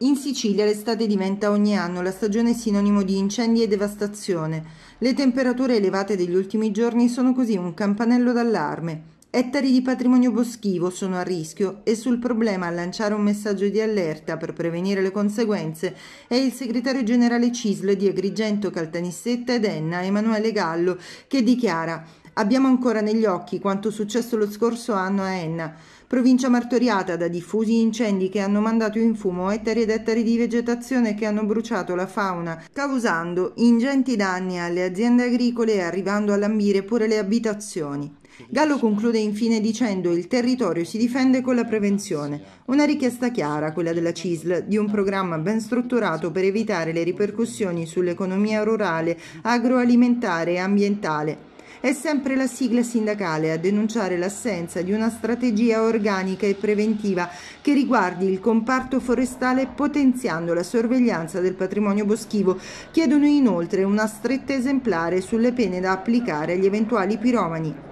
In Sicilia l'estate diventa ogni anno la stagione sinonimo di incendi e devastazione. Le temperature elevate degli ultimi giorni sono così un campanello d'allarme. Ettari di patrimonio boschivo sono a rischio e sul problema a lanciare un messaggio di allerta per prevenire le conseguenze è il segretario generale CISL di Agrigento, Caltanissetta ed Enna, Emanuele Gallo, che dichiara Abbiamo ancora negli occhi quanto successo lo scorso anno a Enna, provincia martoriata da diffusi incendi che hanno mandato in fumo ettari ed ettari di vegetazione che hanno bruciato la fauna, causando ingenti danni alle aziende agricole e arrivando a lambire pure le abitazioni. Gallo conclude infine dicendo il territorio si difende con la prevenzione, una richiesta chiara, quella della CISL, di un programma ben strutturato per evitare le ripercussioni sull'economia rurale, agroalimentare e ambientale. È sempre la sigla sindacale a denunciare l'assenza di una strategia organica e preventiva che riguardi il comparto forestale potenziando la sorveglianza del patrimonio boschivo. Chiedono inoltre una stretta esemplare sulle pene da applicare agli eventuali piromani